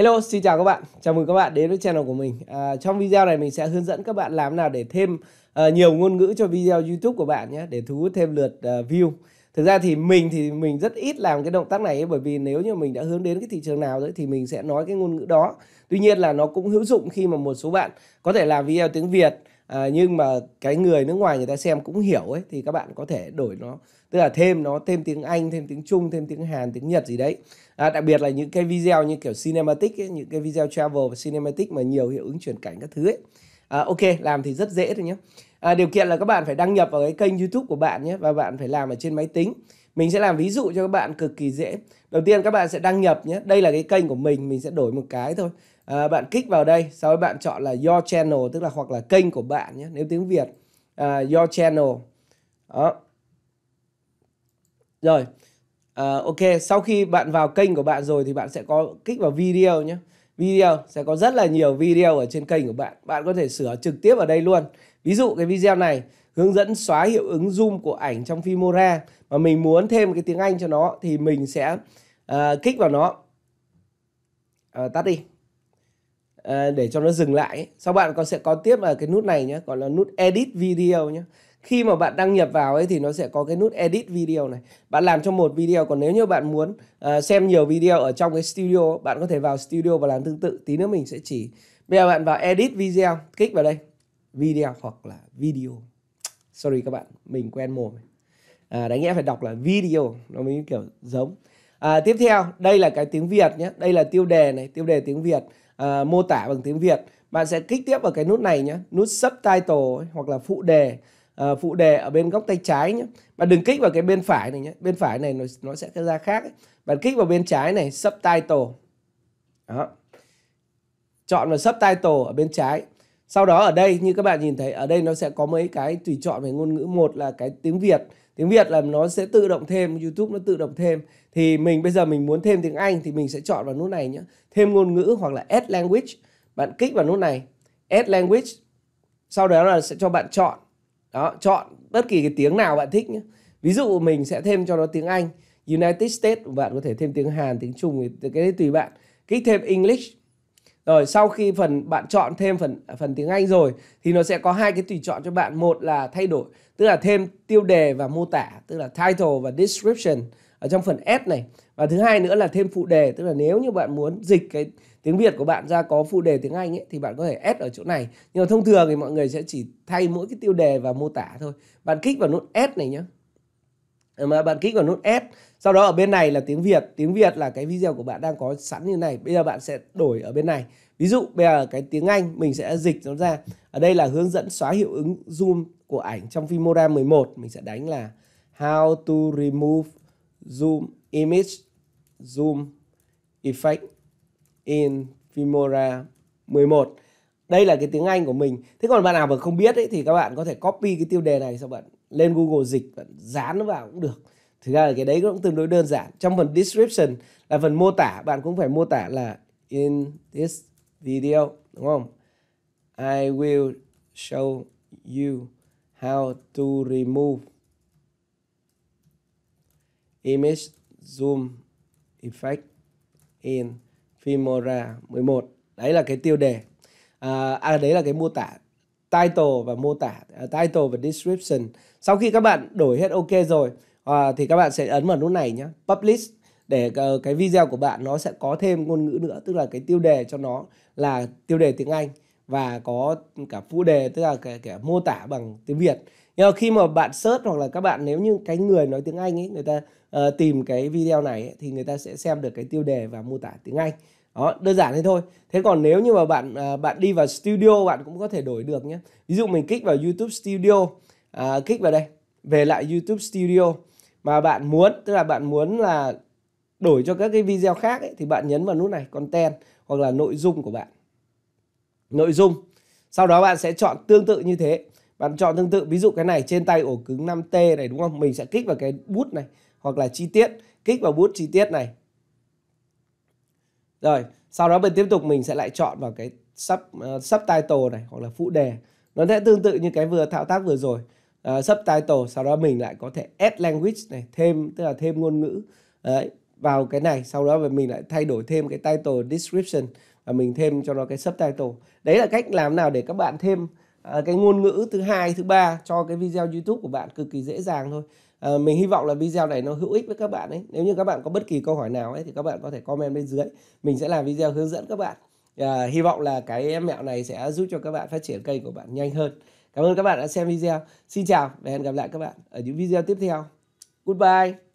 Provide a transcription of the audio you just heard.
Hello, xin chào các bạn. Chào mừng các bạn đến với channel của mình. À, trong video này mình sẽ hướng dẫn các bạn làm nào để thêm uh, nhiều ngôn ngữ cho video YouTube của bạn nhé, để thu hút thêm lượt uh, view. Thực ra thì mình thì mình rất ít làm cái động tác này ấy, bởi vì nếu như mình đã hướng đến cái thị trường nào đấy thì mình sẽ nói cái ngôn ngữ đó. Tuy nhiên là nó cũng hữu dụng khi mà một số bạn có thể làm video tiếng Việt à, nhưng mà cái người nước ngoài người ta xem cũng hiểu ấy thì các bạn có thể đổi nó tức là thêm nó thêm tiếng Anh thêm tiếng Trung thêm tiếng Hàn tiếng Nhật gì đấy à, đặc biệt là những cái video như kiểu cinematic ấy, những cái video travel và cinematic mà nhiều hiệu ứng chuyển cảnh các thứ ấy à, ok làm thì rất dễ thôi nhé à, điều kiện là các bạn phải đăng nhập vào cái kênh YouTube của bạn nhé và bạn phải làm ở trên máy tính mình sẽ làm ví dụ cho các bạn cực kỳ dễ đầu tiên các bạn sẽ đăng nhập nhé đây là cái kênh của mình mình sẽ đổi một cái thôi à, bạn kích vào đây sau đó bạn chọn là your channel tức là hoặc là kênh của bạn nhé nếu tiếng việt à, your channel đó rồi à, ok sau khi bạn vào kênh của bạn rồi thì bạn sẽ có kích vào video nhé video sẽ có rất là nhiều video ở trên kênh của bạn bạn có thể sửa trực tiếp ở đây luôn ví dụ cái video này hướng dẫn xóa hiệu ứng zoom của ảnh trong Filmora mà mình muốn thêm cái tiếng Anh cho nó thì mình sẽ uh, kích vào nó uh, tắt đi uh, để cho nó dừng lại sau bạn còn sẽ có tiếp là cái nút này nhé gọi là nút edit video nhé khi mà bạn đăng nhập vào ấy thì nó sẽ có cái nút edit video này bạn làm cho một video còn nếu như bạn muốn uh, xem nhiều video ở trong cái studio bạn có thể vào studio và làm tương tự tí nữa mình sẽ chỉ bây giờ bạn vào edit video kích vào đây video hoặc là video sorry các bạn mình quen mồm à, đáng nhẽ phải đọc là video nó mới kiểu giống à, tiếp theo đây là cái tiếng việt nhé đây là tiêu đề này tiêu đề tiếng việt à, mô tả bằng tiếng việt bạn sẽ kích tiếp vào cái nút này nhé nút subtitle hoặc là phụ đề Ờ, phụ đề ở bên góc tay trái nhé bạn đừng kích vào cái bên phải này nhé bên phải này nó, nó sẽ ra khác ấy. bạn kích vào bên trái này subtitle đó chọn vào subtitle ở bên trái sau đó ở đây như các bạn nhìn thấy ở đây nó sẽ có mấy cái tùy chọn về ngôn ngữ một là cái tiếng Việt tiếng Việt là nó sẽ tự động thêm YouTube nó tự động thêm thì mình bây giờ mình muốn thêm tiếng Anh thì mình sẽ chọn vào nút này nhé thêm ngôn ngữ hoặc là add language bạn kích vào nút này add language sau đó là sẽ cho bạn chọn đó chọn bất kỳ cái tiếng nào bạn thích nhé ví dụ mình sẽ thêm cho nó tiếng Anh United States bạn có thể thêm tiếng Hàn tiếng Trung cái đấy tùy bạn kích thêm English rồi sau khi phần bạn chọn thêm phần à, phần tiếng Anh rồi thì nó sẽ có hai cái tùy chọn cho bạn một là thay đổi tức là thêm tiêu đề và mô tả tức là title và description ở trong phần S này và thứ hai nữa là thêm phụ đề tức là nếu như bạn muốn dịch cái tiếng Việt của bạn ra có phụ đề tiếng Anh ấy, thì bạn có thể s ở chỗ này nhưng mà thông thường thì mọi người sẽ chỉ thay mỗi cái tiêu đề và mô tả thôi bạn kích vào nút S này nhé ờ, mà bạn kích vào nút S sau đó ở bên này là tiếng Việt tiếng Việt là cái video của bạn đang có sẵn như này bây giờ bạn sẽ đổi ở bên này ví dụ bây giờ cái tiếng Anh mình sẽ dịch nó ra ở đây là hướng dẫn xóa hiệu ứng zoom của ảnh trong Filmora 11 mình sẽ đánh là how to remove zoom image zoom effect in Filmora 11 đây là cái tiếng Anh của mình thế còn bạn nào mà không biết ấy, thì các bạn có thể copy cái tiêu đề này xong bạn lên Google dịch bạn dán nó vào cũng được thực ra là cái đấy cũng tương đối đơn giản trong phần description là phần mô tả bạn cũng phải mô tả là in this video đúng không I will show you how to remove Image Zoom Effect in Filmora 11 đấy là cái tiêu đề à, à đấy là cái mô tả title và mô tả uh, title và description sau khi các bạn đổi hết ok rồi uh, thì các bạn sẽ ấn vào nút này nhé publish để uh, cái video của bạn nó sẽ có thêm ngôn ngữ nữa tức là cái tiêu đề cho nó là tiêu đề tiếng Anh và có cả phụ đề tức là cái cái mô tả bằng tiếng Việt nhưng mà khi mà bạn search hoặc là các bạn nếu như cái người nói tiếng Anh ấy người ta uh, tìm cái video này ấy, thì người ta sẽ xem được cái tiêu đề và mô tả tiếng Anh đó đơn giản thế thôi thế còn nếu như mà bạn uh, bạn đi vào studio bạn cũng có thể đổi được nhé ví dụ mình kích vào YouTube studio uh, kích vào đây về lại YouTube studio mà bạn muốn tức là bạn muốn là đổi cho các cái video khác ấy, thì bạn nhấn vào nút này content hoặc là nội dung của bạn nội dung sau đó bạn sẽ chọn tương tự như thế bạn chọn tương tự ví dụ cái này trên tay ổ cứng 5T này đúng không mình sẽ kích vào cái bút này hoặc là chi tiết kích vào bút chi tiết này rồi sau đó mình tiếp tục mình sẽ lại chọn vào cái sub, uh, subtitle này hoặc là phụ đề nó sẽ tương tự như cái vừa thao tác vừa rồi uh, subtitle sau đó mình lại có thể add language này thêm tức là thêm ngôn ngữ đấy, vào cái này sau đó mình lại thay đổi thêm cái title description và mình thêm cho nó cái subtitle đấy là cách làm nào để các bạn thêm À, cái ngôn ngữ thứ hai thứ ba cho cái video YouTube của bạn cực kỳ dễ dàng thôi à, mình hy vọng là video này nó hữu ích với các bạn ấy nếu như các bạn có bất kỳ câu hỏi nào ấy thì các bạn có thể comment bên dưới mình sẽ làm video hướng dẫn các bạn à, hy vọng là cái mẹo này sẽ giúp cho các bạn phát triển kênh của bạn nhanh hơn cảm ơn các bạn đã xem video xin chào và hẹn gặp lại các bạn ở những video tiếp theo goodbye